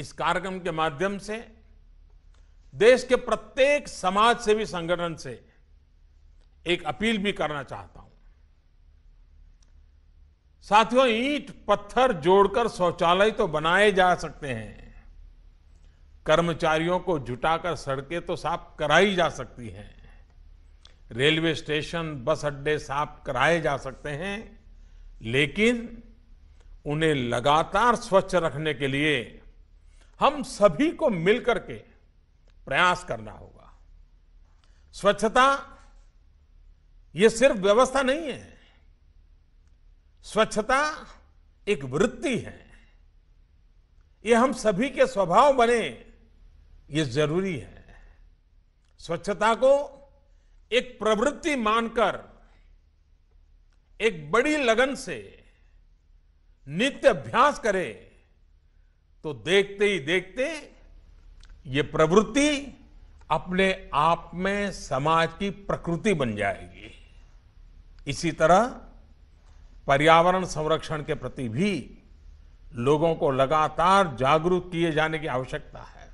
इस कार्यक्रम के माध्यम से देश के प्रत्येक समाज सेवी संगठन से एक अपील भी करना चाहता हूं साथियों ईंट पत्थर जोड़कर शौचालय तो बनाए जा सकते हैं कर्मचारियों को जुटाकर सड़कें तो साफ कराई जा सकती हैं रेलवे स्टेशन बस अड्डे साफ कराए जा सकते हैं लेकिन उन्हें लगातार स्वच्छ रखने के लिए हम सभी को मिलकर के प्रयास करना होगा स्वच्छता ये सिर्फ व्यवस्था नहीं है स्वच्छता एक वृत्ति है ये हम सभी के स्वभाव बने ये जरूरी है स्वच्छता को एक प्रवृत्ति मानकर एक बड़ी लगन से नित्य अभ्यास करें तो देखते ही देखते ये प्रवृत्ति अपने आप में समाज की प्रकृति बन जाएगी इसी तरह पर्यावरण संरक्षण के प्रति भी लोगों को लगातार जागरूक किए जाने की आवश्यकता है